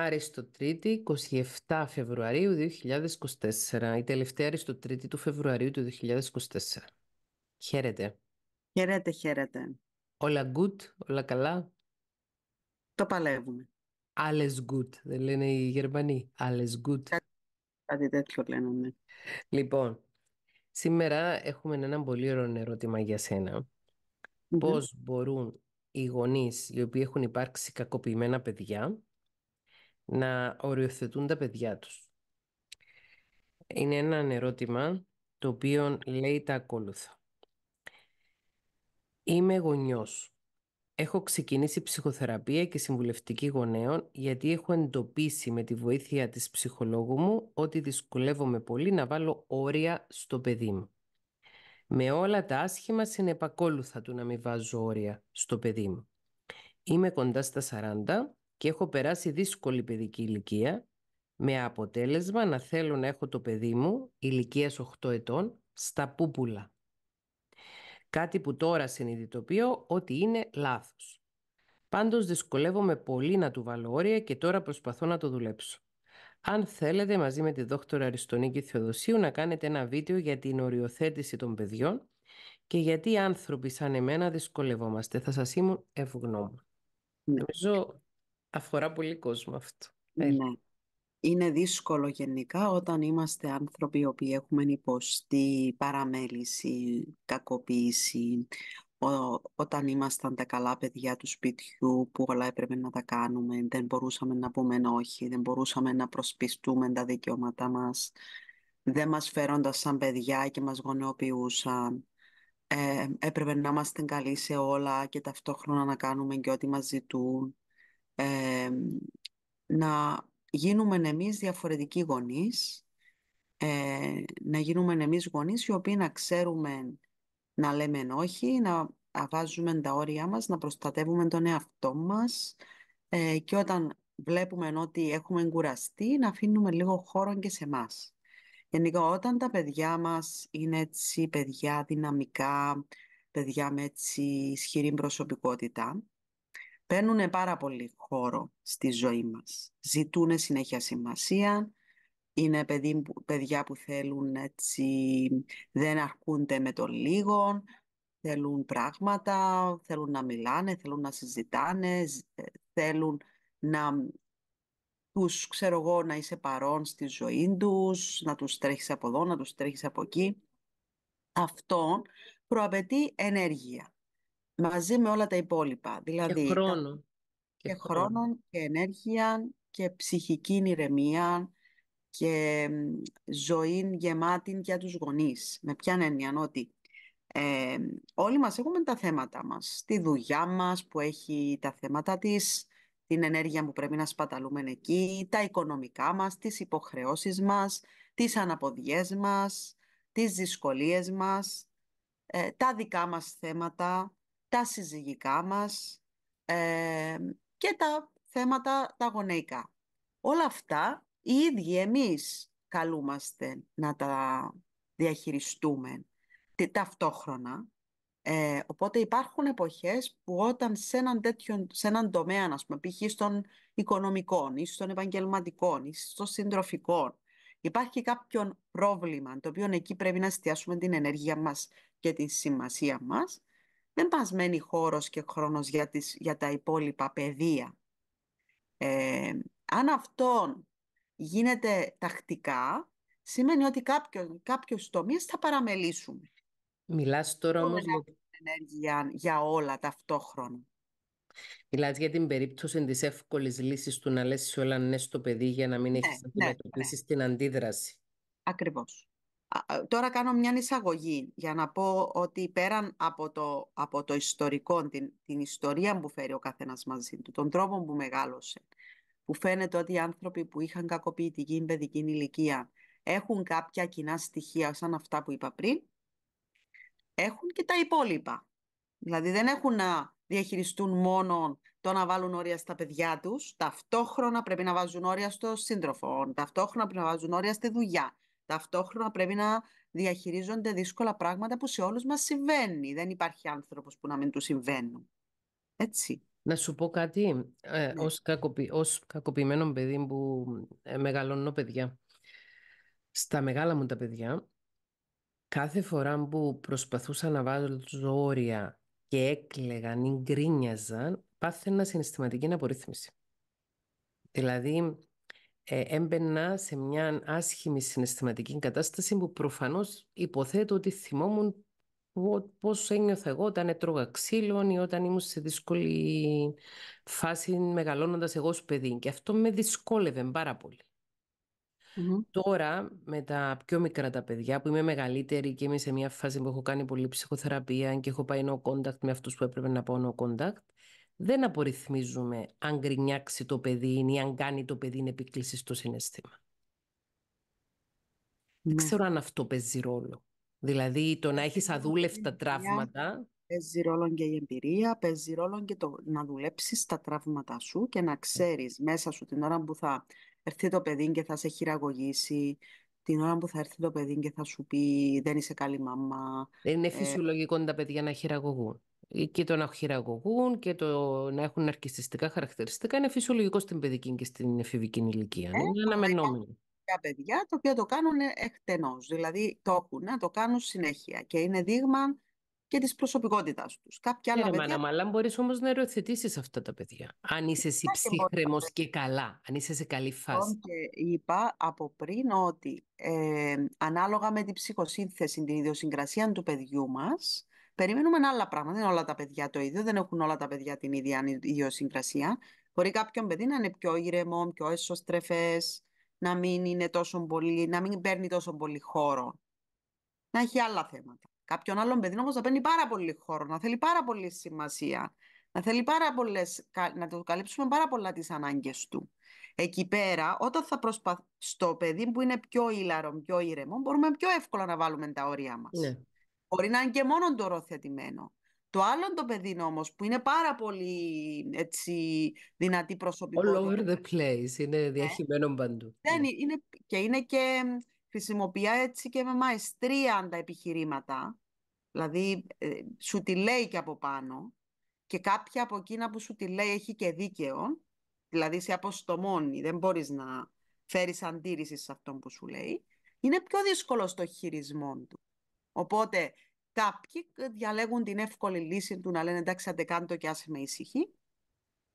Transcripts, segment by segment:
Αριστοτρίτη, 27 Φεβρουαρίου 2024. Η τελευταία Αριστοτρίτη του Φεβρουαρίου του 2024. Χαίρετε. Χαίρετε, χαίρετε. Όλα good, όλα καλά. Το παλεύουμε. Alles Good. δεν λένε οι Γερμανοί. Alles Good. κάτι τέτοιο λένε, ναι. Λοιπόν, σήμερα έχουμε ένα πολύ ωραίο ερώτημα για σένα. Πώς μπορούν οι γονείς οι οποίοι έχουν υπάρξει κακοποιημένα παιδιά να οριοθετούν τα παιδιά τους. Είναι ένα ερώτημα το οποίο λέει τα ακόλουθα. Είμαι γονιός. Έχω ξεκινήσει ψυχοθεραπεία και συμβουλευτική γονέων γιατί έχω εντοπίσει με τη βοήθεια της ψυχολόγου μου ότι δυσκολεύομαι πολύ να βάλω όρια στο παιδί μου. Με όλα τα άσχημα συνεπακόλουθα του να μην βάζω όρια στο παιδί μου. Είμαι κοντά στα 40 και έχω περάσει δύσκολη παιδική ηλικία με αποτέλεσμα να θέλω να έχω το παιδί μου ηλικίας 8 ετών στα πούπουλα. Κάτι που τώρα συνειδητοποιώ ότι είναι λάθος. Πάντως δυσκολεύομαι πολύ να του βάλω όρια και τώρα προσπαθώ να το δουλέψω. Αν θέλετε μαζί με τη δόκτωρα Αριστονίκη Θεοδοσίου να κάνετε ένα βίντεο για την οριοθέτηση των παιδιών και γιατί άνθρωποι σαν εμένα δυσκολευόμαστε. Θα σας ήμουν ευγνώμη. Ναι. Νομίζω Αφορά πολύ κόσμο αυτό. Ναι. Είναι δύσκολο γενικά όταν είμαστε άνθρωποι οι οποίοι έχουμε υποστεί παραμέληση, κακοποίηση, όταν ήμασταν τα καλά παιδιά του σπιτιού που όλα έπρεπε να τα κάνουμε, δεν μπορούσαμε να πούμε όχι, δεν μπορούσαμε να προσπιστούμε τα δικαιώματά μας, δεν μας φέρονταν σαν παιδιά και μας γονεοποιούσαν. Ε, έπρεπε να είμαστε καλοί σε όλα και ταυτόχρονα να κάνουμε και ό,τι μας ζητούν να γίνουμε εμείς διαφορετικοί γονείς, ε, να γίνουμε εμείς γονείς οι οποίοι να ξέρουμε να λέμε όχι, να βάζουμε τα όρια μας, να προστατεύουμε τον εαυτό μας ε, και όταν βλέπουμε ότι έχουμε εγκουραστεί να αφήνουμε λίγο χώρο και σε εμάς. Γενικά όταν τα παιδιά μας είναι έτσι παιδιά δυναμικά, παιδιά με έτσι ισχυρή προσωπικότητα, παίρνουν πάρα πολύ χώρο στη ζωή μας. Ζητούν συνέχεια σημασία, είναι παιδιά που θέλουν έτσι, δεν αρκούνται με το λίγο, θέλουν πράγματα, θέλουν να μιλάνε, θέλουν να συζητάνε, ε, θέλουν να τους, ξέρω εγώ, να είσαι παρόν στη ζωή τους, να τους τρέχεις από εδώ, να τους τρέχεις από εκεί. Αυτό προαπαιτεί ενέργεια μαζί με όλα τα υπόλοιπα. Δηλαδή, και χρόνο. Και, και χρόνο. και ενέργεια και ψυχική ηρεμία και ζωή γεμάτη για τους γονείς. Με ποια έννοια ότι ε, όλοι μας έχουμε τα θέματα μας. Τη δουλειά μας που έχει τα θέματα της, την ενέργεια που πρέπει να σπαταλούμε εκεί, τα οικονομικά μας, τις υποχρεώσεις μας, τις αναποδιές μας, τις δυσκολίες μας, ε, τα δικά μας θέματα, τα συζυγικά μας και τα θέματα τα γονεϊκά. Όλα αυτά οι ίδιοι εμείς καλούμαστε να τα διαχειριστούμε ταυτόχρονα. Ε, οπότε υπάρχουν εποχές που όταν σε έναν, τέτοιο, σε έναν τομέα, ας πούμε, π.χ. στον οικονομικών ή στον επαγγελματικών ή στον συντροφικό, υπάρχει κάποιο πρόβλημα το οποίο εκεί πρέπει να εστιάσουμε την ενέργεια μας και τη σημασία μας, δεν μας μένει χώρος και χρόνος για, τις, για τα υπόλοιπα παιδεία. Ε, αν αυτό γίνεται τακτικά, σημαίνει ότι κάποιο, κάποιους τομείς θα παραμελήσουμε. Μιλάς τώρα όμως... Για... ενέργεια για όλα ταυτόχρονα. Μιλάς για την περίπτωση της εύκολης λύσης του να λες όλα ναι στο παιδί για να μην έχεις ναι, ναι να ναι. την αντίδραση. Ακριβώς. Τώρα κάνω μια εισαγωγή για να πω ότι πέραν από το, από το ιστορικό, την, την ιστορία που φέρει ο καθένας μαζί του, τον τρόπο που μεγάλωσε, που φαίνεται ότι οι άνθρωποι που είχαν κακοποιητική παιδική ηλικία έχουν κάποια κοινά στοιχεία σαν αυτά που είπα πριν, έχουν και τα υπόλοιπα. Δηλαδή δεν έχουν να διαχειριστούν μόνο το να βάλουν όρια στα παιδιά τους, ταυτόχρονα πρέπει να βάζουν όρια στο σύντροφο, ταυτόχρονα πρέπει να βάζουν όρια στη δουλειά, Ταυτόχρονα πρέπει να διαχειρίζονται δύσκολα πράγματα που σε όλους μας συμβαίνει. Δεν υπάρχει άνθρωπος που να μην του συμβαίνουν. Έτσι. Να σου πω κάτι, ε, ναι. ως, κακοποιημένο παιδί που ε, μεγαλώνω παιδιά. Στα μεγάλα μου τα παιδιά, κάθε φορά που προσπαθούσα να βάζω τους όρια και έκλεγαν ή γκρίνιαζαν, πάθαινα συναισθηματική απορρίθμιση. Δηλαδή, ε, έμπαινα σε μια άσχημη συναισθηματική κατάσταση που προφανώς υποθέτω ότι θυμόμουν πώς ένιωθα εγώ όταν έτρωγα ξύλων ή όταν ήμουν σε δύσκολη φάση μεγαλώνοντας εγώ ως παιδί. Και αυτό με δυσκόλευε πάρα Τώρα, με τα πιο μικρά τα παιδιά που είμαι μεγαλύτερη και είμαι σε μια φάση που έχω κάνει πολύ ψυχοθεραπεία και έχω πάει no contact με αυτούς που έπρεπε να πάω no contact, δεν απορριθμίζουμε αν γκρινιάξει το παιδί ή αν κάνει το παιδί επίκληση στο συνέστημα. Ναι. Δεν ξέρω αν αυτό παίζει ρόλο. Δηλαδή το να έχεις αδούλευτα τραύματα... Παίζει ρόλο και η εμπειρία, παίζει ρόλο και το να δουλέψεις τα τραύματα σου και να ναι. ξέρεις μέσα σου την ώρα που θα έρθει το παιδί και θα σε χειραγωγήσει, την ώρα που θα έρθει το παιδί και θα σου πει δεν είσαι καλή μαμά. Δεν είναι ε, φυσιολογικό ε... τα παιδιά να χειραγωγούν. Ε, και το να χειραγωγούν και το να έχουν αρκιστικά χαρακτηριστικά είναι φυσιολογικό στην παιδική και στην εφηβική ηλικία. Ε, είναι αναμενόμενο. Τα παιδιά τα οποία το κάνουν εκτενώς, δηλαδή το έχουν, το κάνουν συνέχεια και είναι δείγμα και της προσωπικότητα τους. Κάποια ε, άλλα παιδιά... Μάνα, αλλά μπορείς όμως να ερωθετήσεις αυτά τα παιδιά, αν ε, είσαι εσύ ψύχρεμος και καλά, αν είσαι σε καλή φάση. Λοιπόν, και είπα από πριν ότι ε, ανάλογα με την ψυχοσύνθεση, την ιδιοσυγκρασία του παιδιού μας, Περιμένουμε άλλα πράγματα. Δεν είναι όλα τα παιδιά το ίδιο, δεν έχουν όλα τα παιδιά την ίδια ιδιοσυγκρασία. Μπορεί κάποιον παιδί να είναι πιο ήρεμο, πιο εσωστρεφές, να μην είναι τόσο πολύ, να μην παίρνει τόσο πολύ χώρο. Να έχει άλλα θέματα. Κάποιον άλλον παιδί όμως να παίρνει πάρα πολύ χώρο, να θέλει πάρα πολύ σημασία, να θέλει πάρα να το καλύψουμε πάρα πολλά τις ανάγκες του. Εκεί πέρα, όταν θα προσπαθήσουμε στο παιδί που είναι πιο ήλαρο, πιο ήρεμο, μπορούμε πιο εύκολα να βάλουμε τα όρια μας. Ναι. Μπορεί να είναι και μόνο οροθετημένο. Το άλλο το παιδί όμω που είναι πάρα πολύ έτσι, δυνατή προσωπικότητα. All over the place, είναι ε. διαχειμένο παντού. Δεν, ναι. είναι, και είναι και χρησιμοποιεί έτσι και με μαεστρία τα επιχειρήματα. Δηλαδή ε, σου τη λέει και από πάνω και κάποια από εκείνα που σου τη λέει έχει και δίκαιο. Δηλαδή σε αποστομώνει, δεν μπορείς να φέρεις αντίρρηση σε αυτό που σου λέει. Είναι πιο δύσκολο στο χειρισμό του. Οπότε κάποιοι διαλέγουν την εύκολη λύση του να λένε εντάξει το και άσε με ησυχή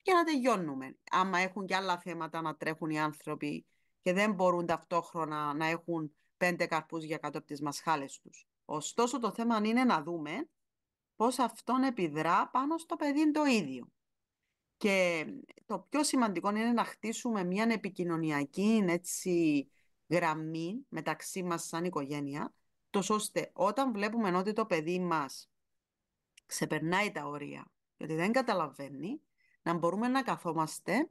και να τελειώνουμε. Άμα έχουν και άλλα θέματα να τρέχουν οι άνθρωποι και δεν μπορούν ταυτόχρονα να έχουν πέντε καρπούς για κάτω από τις μασχάλες τους. Ωστόσο το θέμα είναι να δούμε πώς αυτόν επιδρά πάνω στο παιδί το ίδιο. Και το πιο σημαντικό είναι να χτίσουμε μια επικοινωνιακή έτσι, γραμμή μεταξύ μας σαν οικογένεια, τόσο ώστε όταν βλέπουμε ότι το παιδί μας ξεπερνάει τα όρια, γιατί δεν καταλαβαίνει, να μπορούμε να καθόμαστε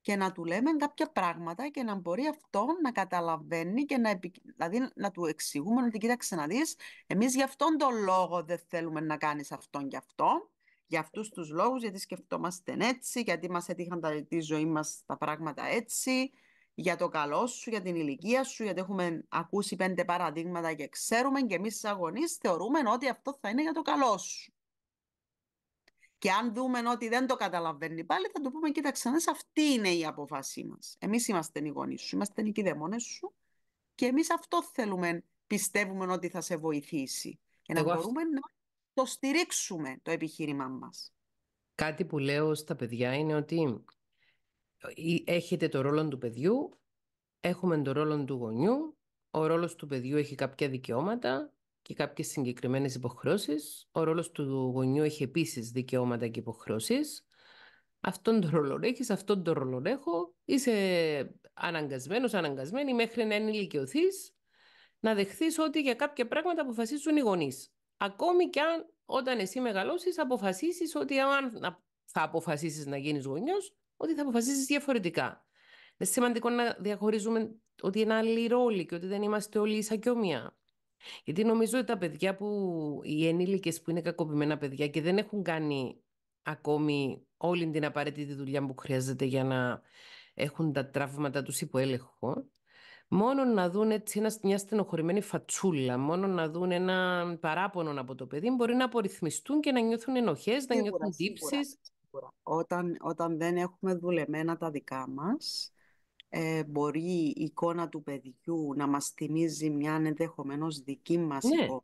και να του λέμε κάποια πράγματα και να μπορεί αυτό να καταλαβαίνει και να, του δηλαδή, να του εξηγούμε ότι κοίταξε να δεις, εμείς γι' αυτόν τον λόγο δεν θέλουμε να κάνεις αυτόν και αυτόν, για αυτούς τους λόγους, γιατί σκεφτόμαστε έτσι, γιατί μας έτυχαν τα, τη ζωή μας τα πράγματα έτσι, για το καλό σου, για την ηλικία σου, γιατί έχουμε ακούσει πέντε παραδείγματα και ξέρουμε και εμείς σαν θεωρούμε ότι αυτό θα είναι για το καλό σου. Και αν δούμε ότι δεν το καταλαβαίνει πάλι, θα του πούμε: Κοίταξε, αυτή είναι η απόφασή μας. Εμείς είμαστε οι γονείς σου, είμαστε οι κηδεμόνες σου και εμείς αυτό θέλουμε, πιστεύουμε ότι θα σε βοηθήσει. Και να μπορούμε να το στηρίξουμε το επιχείρημά μας. Κάτι που λέω στα παιδιά είναι ότι έχετε το ρόλο του παιδιού, έχουμε το ρόλο του γονιού, ο ρόλος του παιδιού έχει κάποια δικαιώματα και κάποιες συγκεκριμένες υποχρεώσεις, ο ρόλος του γονιού έχει επίσης δικαιώματα και υποχρεώσεις, αυτόν τον ρόλο έχεις, αυτόν τον ρόλο έχω, είσαι αναγκασμένος, αναγκασμένη μέχρι να ενηλικιωθείς, να δεχθείς ότι για κάποια πράγματα αποφασίζουν οι γονείς. Ακόμη και αν όταν εσύ μεγαλώσεις αποφασίσεις ότι αν θα αποφασίσεις να γίνεις γονιός, ότι θα αποφασίσει διαφορετικά. Είναι σημαντικό να διαχωρίζουμε ότι είναι άλλη ρόλη και ότι δεν είμαστε όλοι ίσα και ομοιά. Γιατί νομίζω ότι τα παιδιά που, οι ενήλικέ που είναι κακοποιημένα παιδιά και δεν έχουν κάνει ακόμη όλη την απαραίτητη δουλειά που χρειάζεται για να έχουν τα τραύματα τους υπό έλεγχο, μόνο να δουν έτσι μια στενοχωρημένη φατσούλα, μόνο να δουν ένα παράπονο από το παιδί, μπορεί να απορριθμιστούν και να νιώθουν ενοχές, να νιώθουν τύψει. Όταν, όταν δεν έχουμε δουλεμένα τα δικά μας, ε, μπορεί η εικόνα του παιδιού να μας θυμίζει μια ενδεχομένως δική μας ναι, εικόνα.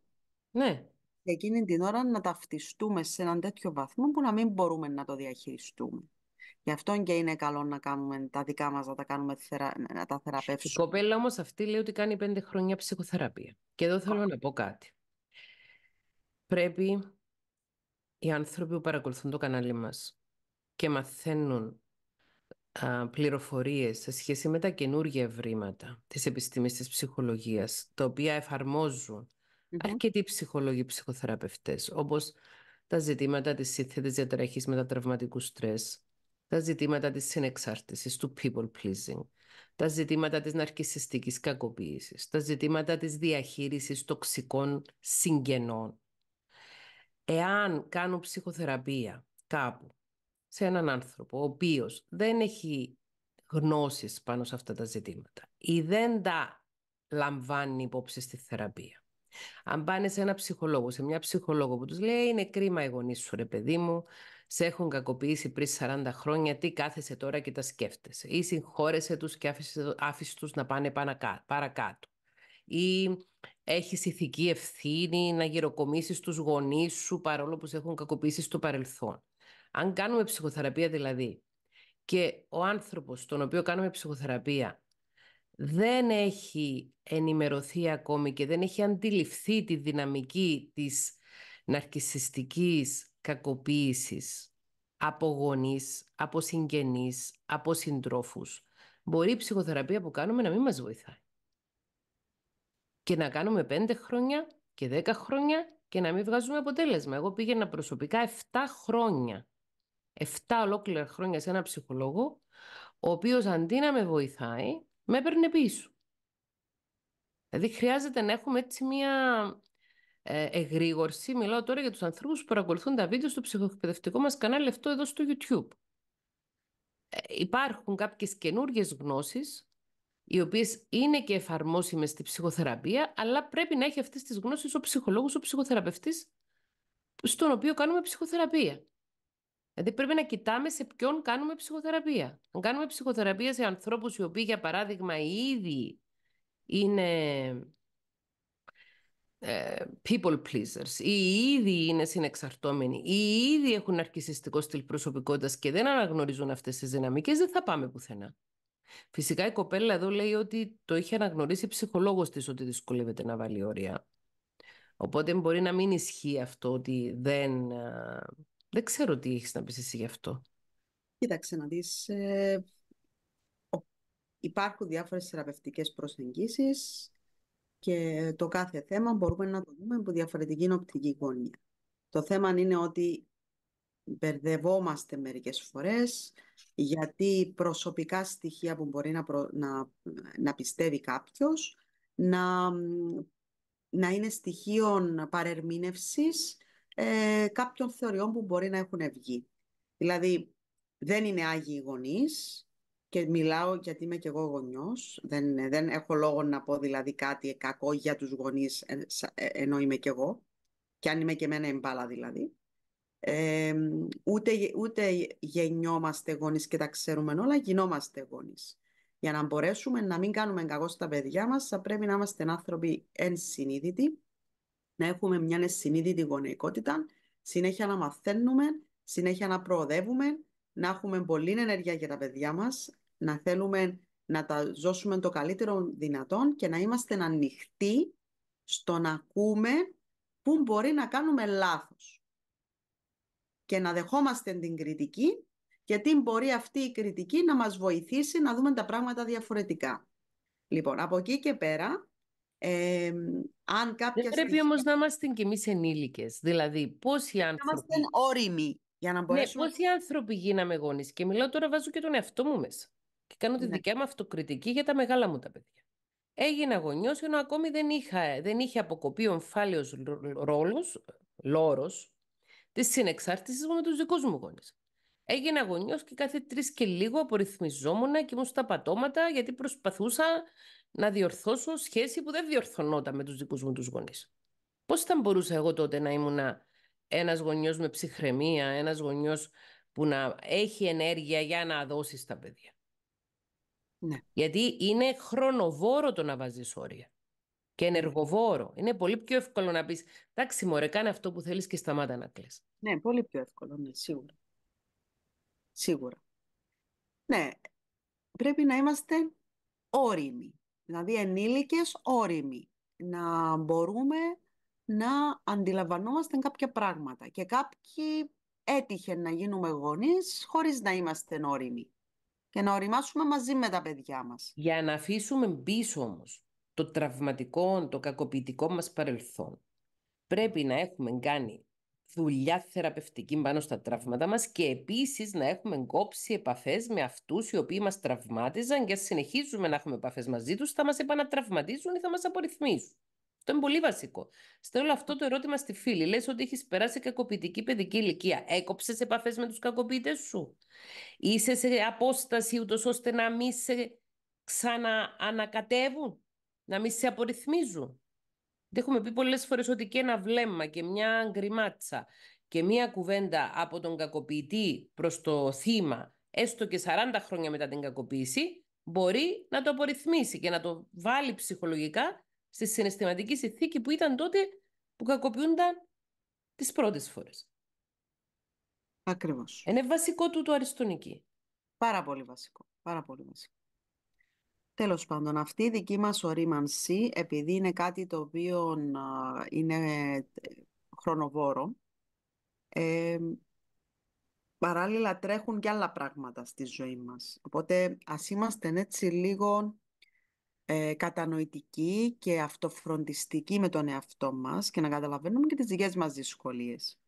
Ναι. Και εκείνη την ώρα να ταυτιστούμε σε έναν τέτοιο βαθμό που να μην μπορούμε να το διαχειριστούμε. Γι' αυτό και είναι καλό να κάνουμε τα δικά μας, να τα, κάνουμε να τα θεραπεύσουμε. Η κοπέλα όμως αυτή λέει ότι κάνει πέντε χρόνια ψυχοθεραπεία. Και εδώ θέλω να πω κάτι. Πρέπει οι άνθρωποι που παρακολουθούν το κανάλι μας και μαθαίνουν α, πληροφορίες σε σχέση με τα καινούργια ευρήματα της επιστήμης της ψυχολογίας, τα οποία εφαρμόζουν αρκετοί ψυχολόγοι ψυχοθεραπευτές, όπως τα ζητήματα της σύνθετης διαταραχής μετατραυματικού στρες, τα ζητήματα της συνεξάρτησης, του people pleasing, τα ζητήματα της ναρκισιστικής κακοποίησης, τα ζητήματα της διαχείρισης τοξικών συγγενών, εάν κάνω ψυχοθεραπεία κάπου σε έναν άνθρωπο ο οποίος δεν έχει γνώσεις πάνω σε αυτά τα ζητήματα ή δεν τα λαμβάνει υπόψη στη θεραπεία. Αν πάνε σε ένα ψυχολόγο, σε μια ψυχολόγο που τους λέει είναι κρίμα οι γονείς σου ρε παιδί μου, σε έχουν κακοποιήσει πριν 40 χρόνια, τι κάθεσαι τώρα και τα σκέφτεσαι. Ή συγχώρεσαι τους και άφησες, τους να πάνε παρακάτω. Ή έχεις ηθική ευθύνη να γυροκομίσεις τους γονείς σου παρόλο που σε έχουν κακοποιήσει στο παρελθόν. Αν κάνουμε ψυχοθεραπεία δηλαδή και ο άνθρωπος τον οποίο κάνουμε ψυχοθεραπεία δεν έχει ενημερωθεί ακόμη και δεν έχει αντιληφθεί τη δυναμική της ναρκισιστικής κακοποίησης από γονείς, από συγγενείς, από συντρόφους, μπορεί η ψυχοθεραπεία που κάνουμε να μην μας βοηθάει και να κάνουμε πέντε χρόνια και δέκα χρόνια και να μην βγάζουμε αποτέλεσμα. Εγώ πήγαινα προσωπικά 7 χρόνια, 7 ολόκληρα χρόνια σε ένα ψυχολόγο, ο οποίος αντί να με βοηθάει, με έπαιρνε πίσω. Δηλαδή χρειάζεται να έχουμε έτσι μια ε, εγρήγορση. Μιλάω τώρα για τους ανθρώπους που παρακολουθούν τα βίντεο στο ψυχοεκπαιδευτικό μας κανάλι αυτό εδώ στο YouTube. Ε, υπάρχουν κάποιες καινούργιες γνώσεις οι οποίες είναι και εφαρμόσιμες στη ψυχοθεραπεία, αλλά πρέπει να έχει αυτές τις γνώσεις ο ψυχολόγος, ο ψυχοθεραπευτής, στον οποίο κάνουμε ψυχοθεραπεία. Δηλαδή πρέπει να κοιτάμε σε ποιον κάνουμε ψυχοθεραπεία. Αν κάνουμε ψυχοθεραπεία σε ανθρώπους οι οποίοι, για παράδειγμα, ήδη είναι ε, people pleasers ή ήδη είναι συνεξαρτώμενοι ή ήδη έχουν αρκισιστικό στυλ προσωπικότητας και δεν αναγνωρίζουν αυτές τις δυναμικές, δεν θα πάμε πουθενά. Φυσικά η κοπέλα εδώ λέει ότι το είχε αναγνωρίσει ψυχολόγος ψυχολόγος της ότι δυσκολεύεται να βάλει όρια. Οπότε μπορεί να μην ισχύει αυτό ότι δεν... Δεν ξέρω τι έχεις να πεις εσύ γι' αυτό. Κοίταξε να δεις. Ε, υπάρχουν διάφορες θεραπευτικές προσέγγισει και το κάθε θέμα μπορούμε να το δούμε από διαφορετική οπτική γωνία. Το θέμα είναι ότι μπερδευόμαστε μερικές φορές γιατί προσωπικά στοιχεία που μπορεί να, να, να πιστεύει κάποιος να, είναι στοιχείων παρερμήνευσης ε, κάποιων θεωριών που μπορεί να έχουν βγει. Δηλαδή δεν είναι άγιοι γονείς, και μιλάω γιατί είμαι και εγώ γονιός, δεν, δεν έχω λόγο να πω δηλαδή κάτι κακό για τους γονείς ε, ε, ενώ είμαι και εγώ, και αν είμαι και εμένα εμπάλα δηλαδή. Ε, ούτε, ούτε γεννιόμαστε γονείς και τα ξέρουμε όλα, γινόμαστε γονείς. Για να μπορέσουμε να μην κάνουμε κακό στα παιδιά μας, θα πρέπει να είμαστε άνθρωποι ενσυνείδητοι, να έχουμε μια ενσυνείδητη γονεϊκότητα, συνέχεια να μαθαίνουμε, συνέχεια να προοδεύουμε, να έχουμε πολλή ενέργεια για τα παιδιά μας, να θέλουμε να τα ζώσουμε το καλύτερο δυνατόν και να είμαστε ανοιχτοί στο να ακούμε πού μπορεί να κάνουμε λάθος και να δεχόμαστε την κριτική, γιατί μπορεί αυτή η κριτική να μας βοηθήσει να δούμε τα πράγματα διαφορετικά. Λοιπόν, από εκεί και πέρα, ε, αν κάποια Δεν πρέπει στιγμή... όμως να είμαστε και εμείς ενήλικες. Δηλαδή, πόσοι άνθρωποι... Να είμαστε όριμοι για να ναι, μπορέσουμε... Ναι, πόσοι άνθρωποι γίναμε γονείς. Και μιλάω τώρα, βάζω και τον εαυτό μου μέσα. Και κάνω τη ναι. δικιά μου αυτοκριτική για τα μεγάλα μου τα παιδιά. Έγινα γονιός ενώ ακόμη δεν, είχα, δεν είχε αποκοπεί ο εμφάλαιος ρόλος, λόρος, της συνεξάρτησης με τους δικούς μου γονείς. Έγινα γονιός και κάθε τρεις και λίγο απορριθμιζόμουν και ήμουν στα πατώματα γιατί προσπαθούσα να διορθώσω σχέση που δεν διορθωνόταν με τους δικούς μου τους γονείς. Πώς θα μπορούσα εγώ τότε να ήμουν ένας γονιός με ψυχραιμία, ένας γονιός που να έχει ενέργεια για να δώσει στα παιδιά. Ναι. Γιατί είναι χρονοβόρο το να βάζεις όρια και ενεργοβόρο. Είναι πολύ πιο εύκολο να πεις: Εντάξει, Μωρέ, κάνε αυτό που θέλεις και σταμάτα να κλε. Ναι, πολύ πιο εύκολο, ναι, σίγουρα. Σίγουρα. Ναι, πρέπει να είμαστε όριμοι. Δηλαδή, ενήλικες όριμοι. Να μπορούμε να αντιλαμβανόμαστε κάποια πράγματα. Και κάποιοι έτυχε να γίνουμε γονείς χωρίς να είμαστε όριμοι. Και να οριμάσουμε μαζί με τα παιδιά μας. Για να αφήσουμε πίσω όμως το τραυματικό, το κακοποιητικό μας παρελθόν. Πρέπει να έχουμε κάνει δουλειά θεραπευτική πάνω στα τραύματα μας και επίσης να έχουμε κόψει επαφές με αυτούς οι οποίοι μας τραυμάτιζαν και αν συνεχίζουμε να έχουμε επαφές μαζί τους θα μας επανατραυματίζουν ή θα μας απορριθμίζουν. Αυτό είναι πολύ βασικό. Στέλνω αυτό το ερώτημα στη φίλη. Λες ότι έχεις περάσει κακοποιητική παιδική ηλικία. Έκοψες επαφές με τους κακοποιητές σου. Είσαι σε απόσταση ούτως ώστε να μην σε ξαναανακατεύουν να μην σε απορριθμίζουν. Δεν έχουμε πει πολλές φορές ότι και ένα βλέμμα και μια γκριμάτσα και μια κουβέντα από τον κακοποιητή προς το θύμα, έστω και 40 χρόνια μετά την κακοποίηση, μπορεί να το απορριθμίσει και να το βάλει ψυχολογικά στη συναισθηματική συνθήκη που ήταν τότε που κακοποιούνταν τις πρώτες φορές. Ακριβώς. Είναι βασικό του αριστονική. Πάρα πολύ βασικό. Πάρα πολύ βασικό. Τέλος πάντων, αυτή η δική μας ορίμανση, επειδή είναι κάτι το οποίο είναι ε, χρονοβόρο, ε, παράλληλα τρέχουν και άλλα πράγματα στη ζωή μας. Οπότε ας είμαστε έτσι λίγο ε, κατανοητικοί και αυτοφροντιστικοί με τον εαυτό μας και να καταλαβαίνουμε και τις δικές μας δυσκολίες.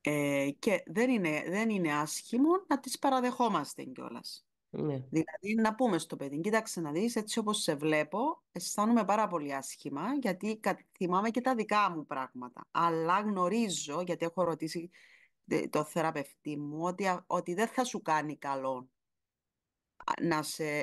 Ε, και δεν είναι, δεν είναι άσχημο να τις παραδεχόμαστε κιόλας. Ναι. Δηλαδή να πούμε στο παιδί, κοίταξε να δεις, έτσι όπως σε βλέπω, αισθάνομαι πάρα πολύ άσχημα, γιατί θυμάμαι και τα δικά μου πράγματα. Αλλά γνωρίζω, γιατί έχω ρωτήσει το θεραπευτή μου, ότι, δεν θα σου κάνει καλό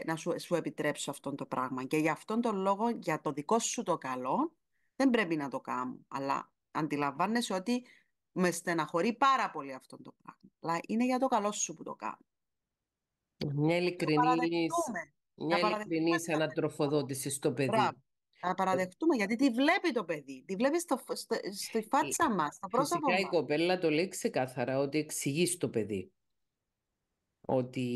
να, σου, επιτρέψω αυτό το πράγμα. Και για αυτόν τον λόγο, για το δικό σου το καλό, δεν πρέπει να το κάνω. Αλλά αντιλαμβάνεσαι ότι με στεναχωρεί πάρα πολύ αυτό το πράγμα. Αλλά είναι για το καλό σου που το κάνω. Μια ειλικρινή μια ειλικρινή ανατροφοδότηση στο παιδί. Να παραδεχτούμε, γιατί τη βλέπει το παιδί. Τη βλέπει στο, στο, στη ε, φάτσα μας, Φυσικά η κοπέλα το λέει ξεκάθαρα ότι εξηγεί το παιδί. Ότι.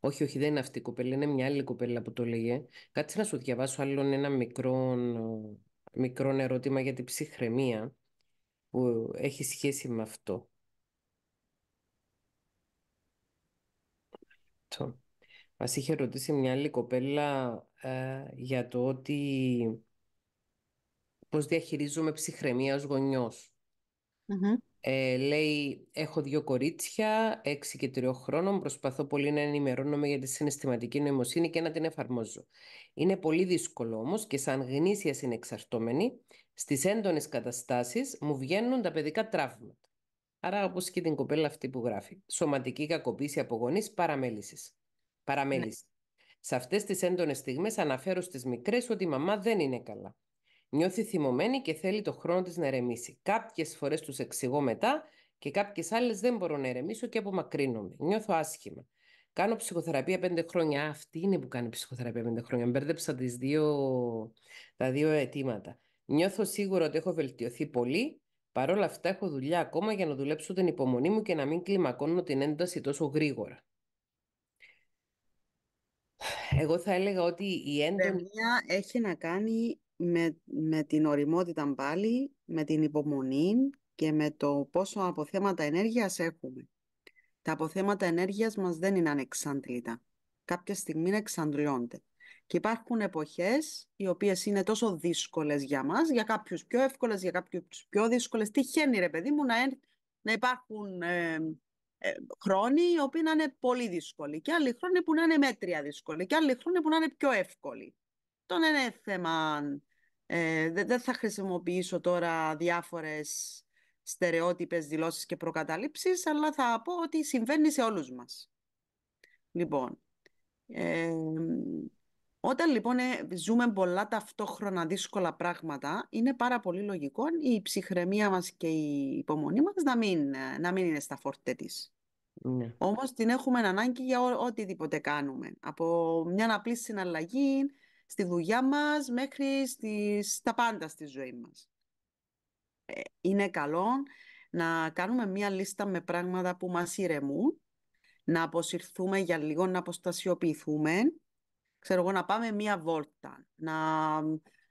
Όχι, όχι, δεν είναι αυτή η κοπέλα, είναι μια άλλη κοπέλα που το λέγε. Κάτσε να σου διαβάσω άλλον ένα μικρό, μικρό ερώτημα για την ψυχραιμία που έχει σχέση με αυτό. αυτό. Μας είχε ρωτήσει μια άλλη κοπέλα ε, για το ότι πώς διαχειρίζομαι ψυχραιμία ως γονιος Ε, λέει, έχω δύο κορίτσια, έξι και τριών χρόνων, προσπαθώ πολύ να ενημερώνομαι για τη συναισθηματική νοημοσύνη και να την εφαρμόζω. Είναι πολύ δύσκολο όμως και σαν γνήσια συνεξαρτώμενη, στις έντονες καταστάσεις μου βγαίνουν τα παιδικά τραύματα. Άρα, όπως και την κοπέλα αυτή που γράφει. Σωματική κακοποίηση από γονείς παραμέληση. Παραμέληση. Ναι. Σε αυτές τις έντονες στιγμές αναφέρω στις μικρές ότι η μαμά δεν είναι καλά. Νιώθει θυμωμένη και θέλει το χρόνο της να ερεμήσει. Κάποιες φορές τους εξηγώ μετά και κάποιες άλλες δεν μπορώ να ερεμήσω και απομακρύνομαι. Νιώθω άσχημα. Κάνω ψυχοθεραπεία πέντε χρόνια. Α, αυτή είναι που κάνει ψυχοθεραπεία πέντε χρόνια. Μπέρδεψα τις δύο, τα δύο αιτήματα. Νιώθω σίγουρα ότι έχω βελτιωθεί πολύ Παρ' όλα αυτά, έχω δουλειά ακόμα για να δουλέψω την υπομονή μου και να μην κλιμακώνω την ένταση τόσο γρήγορα. Εγώ θα έλεγα ότι η ένταση... έχει να κάνει με, με την οριμότητα πάλι, με την υπομονή και με το πόσο αποθέματα ενέργειας έχουμε. Τα αποθέματα ενέργειας μας δεν είναι ανεξάντλητα. Κάποια στιγμή εξαντλώνται. Και υπάρχουν εποχές οι οποίες είναι τόσο δύσκολες για μας, για κάποιους πιο εύκολες, για κάποιους πιο δύσκολες. Τυχαίνει ρε παιδί μου να, να υπάρχουν ε, ε, χρόνοι οι οποίοι να είναι πολύ δύσκολοι και άλλοι χρόνοι που να είναι μέτρια δύσκολοι και άλλοι χρόνοι που να είναι πιο εύκολοι. Τον είναι θέμα... Ε, δεν θα χρησιμοποιήσω τώρα διάφορες στερεότυπες δηλώσεις και προκαταλήψεις, αλλά θα πω ότι συμβαίνει σε όλους μας. Λοιπόν, ε, όταν λοιπόν ε, ζούμε πολλά ταυτόχρονα δύσκολα πράγματα, είναι πάρα πολύ λογικό η ψυχραιμία μας και η υπομονή μας να μην, ε, να μην είναι στα φορτέ της. Ναι. Όμως την έχουμε ανάγκη για ό, οτιδήποτε κάνουμε. Από μια απλή συναλλαγή, στη δουλειά μας, μέχρι στα τα πάντα στη ζωή μας. Ε, είναι καλό να κάνουμε μια λίστα με πράγματα που μας ηρεμούν, να αποσυρθούμε για λίγο, να αποστασιοποιηθούμε ξέρω εγώ, να πάμε μία βόλτα, να,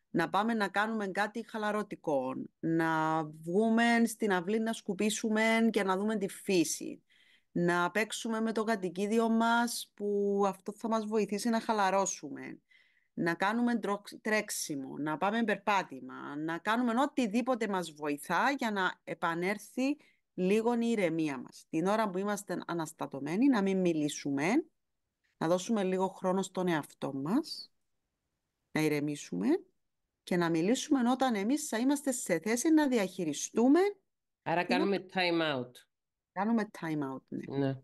να πάμε να κάνουμε κάτι χαλαρωτικό, να βγούμε στην αυλή να σκουπίσουμε και να δούμε τη φύση, να παίξουμε με το κατοικίδιο μας που αυτό θα μας βοηθήσει να χαλαρώσουμε, να κάνουμε τρέξιμο, να πάμε περπάτημα, να κάνουμε οτιδήποτε μας βοηθά για να επανέρθει λίγο η ηρεμία μας. Την ώρα που είμαστε αναστατωμένοι, να μην μιλήσουμε, να δώσουμε λίγο χρόνο στον εαυτό μας, να ηρεμήσουμε και να μιλήσουμε όταν εμείς θα είμαστε σε θέση να διαχειριστούμε. Άρα κάνουμε time out. Κάνουμε time out, ναι. ναι,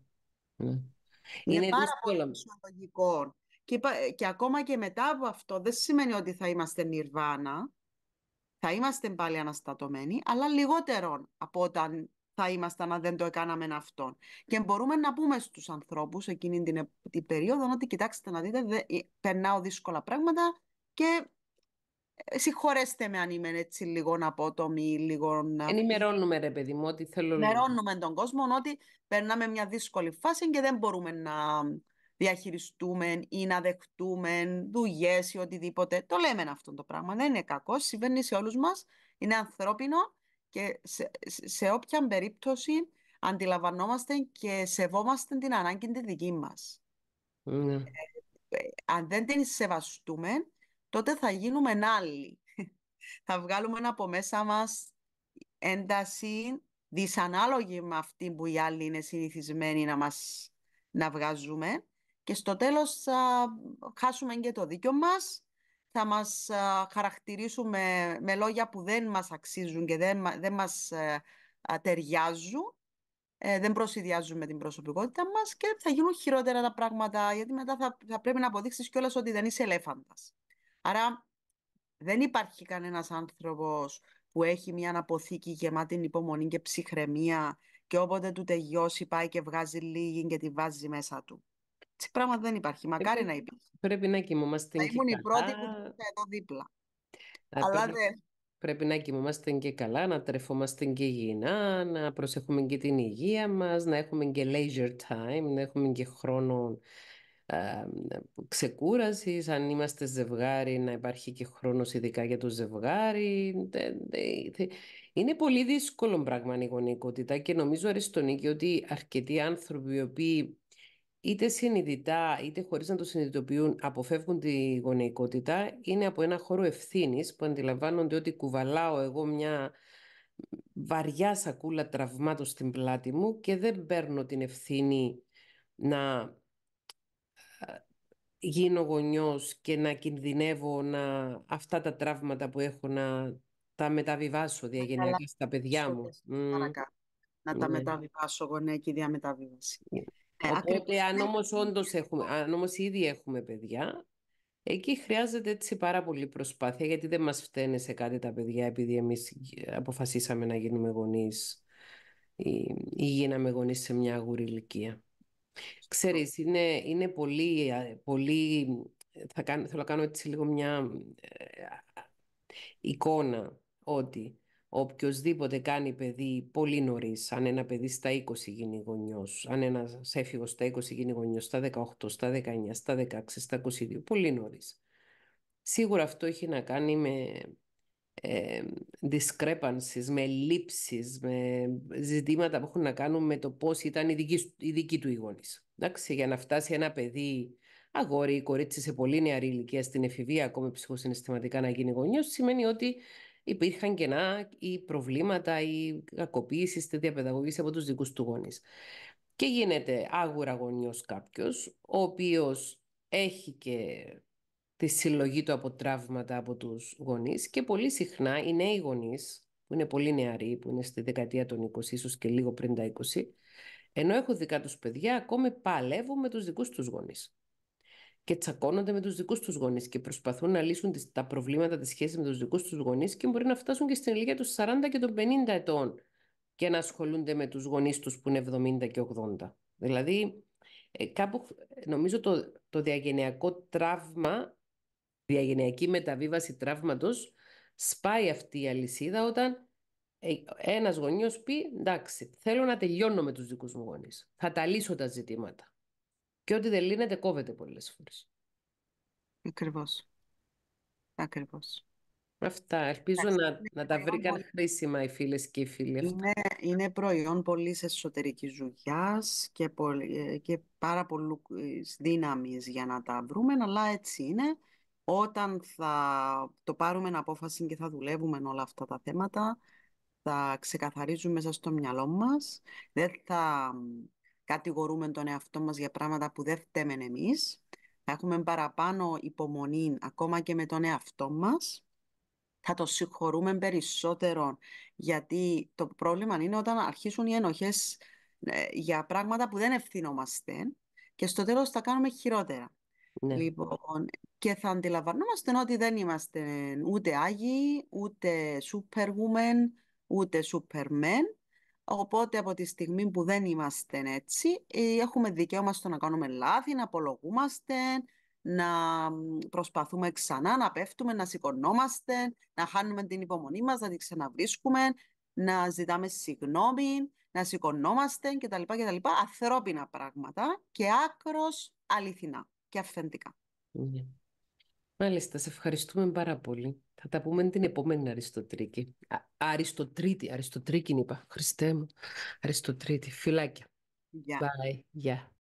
ναι. Είναι, Είναι πάρα πολύ Και, και ακόμα και μετά από αυτό δεν σημαίνει ότι θα είμαστε νιρβάνα, θα είμαστε πάλι αναστατωμένοι, αλλά λιγότερο από όταν θα ήμασταν αν δεν το έκαναμε αυτό. Και μπορούμε να πούμε στους ανθρώπους εκείνη την, την περίοδο ότι κοιτάξτε να δείτε, δε, ε, περνάω δύσκολα πράγματα και ε, συγχωρέστε με αν είμαι έτσι λίγο απότομη, λίγο... Ενημερώνουμε ρε παιδί μου ότι θέλω... Ενημερώνουμε τον κόσμο ότι περνάμε μια δύσκολη φάση και δεν μπορούμε να διαχειριστούμε ή να δεχτούμε δουλειές ή οτιδήποτε. Το λέμε αυτό το πράγμα. Δεν είναι κακό, συμβαίνει σε όλους μας, είναι ανθρώπινο και σε, σε όποια περίπτωση αντιλαμβανόμαστε και σεβόμαστε την ανάγκη τη δική μας. Ναι. Ε, ε, αν δεν την σεβαστούμε, τότε θα γίνουμε άλλοι. θα βγάλουμε από μέσα μας ένταση δυσανάλογη με αυτή που οι άλλοι είναι συνηθισμένοι να μας να βγάζουμε και στο τέλος θα χάσουμε και το δίκιο μας θα μας χαρακτηρίσουμε με λόγια που δεν μας αξίζουν και δεν, δεν μας ε, ταιριάζουν, ε, δεν προσυδειάζουν με την προσωπικότητα μας και θα γίνουν χειρότερα τα πράγματα, γιατί μετά θα, θα πρέπει να αποδείξεις κιόλας ότι δεν είσαι ελέφαντας. Άρα δεν υπάρχει κανένας άνθρωπος που έχει μια αποθήκη γεμάτη υπομονή και ψυχραιμία και όποτε του τελειώσει πάει και βγάζει λίγη και τη βάζει μέσα του. Έτσι πράγμα δεν υπάρχει. Μακάρι να υπάρχει. Πρέπει να κοιμόμαστε και ήμουν καλά. η πρώτη που δίπλα. Αλλά πρέπει, δεν... πρέπει να κοιμόμαστε και καλά, να τρεφόμαστε και υγιεινά, να προσέχουμε και την υγεία μας, να έχουμε και leisure time, να έχουμε και χρόνο ξεκούρασης, αν είμαστε ζευγάρι να υπάρχει και χρόνος ειδικά για το ζευγάρι. Είναι πολύ δύσκολο πράγμα η γονικότητα και νομίζω Αριστονίκη ότι αρκετοί άνθρωποι οι οποίοι είτε συνειδητά είτε χωρίς να το συνειδητοποιούν αποφεύγουν τη γονεϊκότητα είναι από ένα χώρο ευθύνης που αντιλαμβάνονται ότι κουβαλάω εγώ μια βαριά σακούλα τραυμάτων στην πλάτη μου και δεν παίρνω την ευθύνη να γίνω γονιός και να κινδυνεύω να αυτά τα τραύματα που έχω να τα μεταβιβάσω διαγενειακά στα παιδιά μου. Να τα ναι. μεταβιβάσω γονέα και διαμεταβίβαση. Ναι. Ε, Οπότε αν όμως όντως έχουμε, αν όμως ήδη έχουμε παιδιά, εκεί χρειάζεται έτσι πάρα πολύ προσπάθεια, γιατί δεν μας φταίνε σε κάτι τα παιδιά επειδή εμείς αποφασίσαμε να γίνουμε γονείς ή, γίναμε γονείς σε μια αγούρη ηλικία. Ξέρεις, είναι, είναι πολύ, πολύ θα κάνω, θέλω να κάνω έτσι λίγο μια ε, εικόνα ότι οποιοδήποτε κάνει παιδί πολύ νωρίς, αν ένα παιδί στα 20 γίνει γονιός, αν ένας έφηβος στα 20 γίνει γονιός, στα 18, στα 19, στα 16, στα 22, πολύ νωρίς. Σίγουρα αυτό έχει να κάνει με ε, discrepancies, με λήψεις, με ζητήματα που έχουν να κάνουν με το πώς ήταν η δική, η δική του η Εντάξει, για να φτάσει ένα παιδί, αγόρι ή κορίτσι σε πολύ νεαρή ηλικία στην εφηβεία, ακόμη ψυχοσυναισθηματικά να γίνει γονιός, σημαίνει ότι υπήρχαν κενά ή προβλήματα ή κακοποίηση τη διαπαιδαγωγή από τους δικούς του γονείς. Και γίνεται άγουρα γονιός κάποιος, ο οποίος έχει και τη συλλογή του από τραύματα από τους γονείς και πολύ συχνά οι νέοι γονείς, που είναι πολύ νεαροί, που είναι στη δεκαετία των 20, ίσως και λίγο πριν τα 20, ενώ έχω δικά τους παιδιά, ακόμη παλεύουν με τους δικούς τους γονείς και τσακώνονται με τους δικούς τους γονείς και προσπαθούν να λύσουν τα προβλήματα τη σχέση με τους δικούς τους γονείς και μπορεί να φτάσουν και στην ηλικία των 40 και των 50 ετών και να ασχολούνται με τους γονείς τους που είναι 70 και 80. Δηλαδή, ε, κάπου ε, νομίζω το, το διαγενειακό τραύμα, διαγενειακή μεταβίβαση τραύματος, σπάει αυτή η αλυσίδα όταν ε, ένας γονιός πει εντάξει θέλω να τελειώνω με τους δικούς μου γονείς, θα τα λύσω τα ζητήματα. Και ό,τι δεν λύνεται, κόβεται πολλές φορές. Ακριβώς. Ακριβώς. Αυτά. Ελπίζω να, να τα βρήκαν χρήσιμα οι φίλες και οι φίλοι. Είναι, είναι προϊόν πολύ εσωτερική δουλειά και, ε, και πάρα πολλού ε, δύναμης για να τα βρούμε, αλλά έτσι είναι. Όταν θα το πάρουμε ένα απόφαση και θα δουλεύουμε όλα αυτά τα θέματα, θα ξεκαθαρίζουμε μέσα στο μυαλό μας, δεν θα κατηγορούμε τον εαυτό μας για πράγματα που δεν φταίμεν εμείς. Θα έχουμε παραπάνω υπομονή ακόμα και με τον εαυτό μας. Θα το συγχωρούμε περισσότερο γιατί το πρόβλημα είναι όταν αρχίσουν οι ενοχές ε, για πράγματα που δεν ευθυνόμαστε και στο τέλος θα κάνουμε χειρότερα. Ναι. Λοιπόν, και θα αντιλαμβανόμαστε ότι δεν είμαστε ούτε άγιοι, ούτε superwoman, ούτε superman Οπότε από τη στιγμή που δεν είμαστε έτσι, ε, έχουμε δικαίωμα στο να κάνουμε λάθη, να απολογούμαστε, να προσπαθούμε ξανά, να πέφτουμε, να σηκωνόμαστε, να χάνουμε την υπομονή μας, να την ξαναβρίσκουμε, να ζητάμε συγγνώμη, να σηκωνόμαστε κτλ. κτλ. Ανθρώπινα πράγματα και άκρος αληθινά και αυθεντικά. Ναι. Μάλιστα, σε ευχαριστούμε πάρα πολύ. Θα τα πούμε την επόμενη Αριστοτρίκη. αριστοτρίτη, Αριστοτρίκη είπα. Χριστέ μου. Αριστοτρίτη. Φιλάκια. Γεια. Bye. Yeah.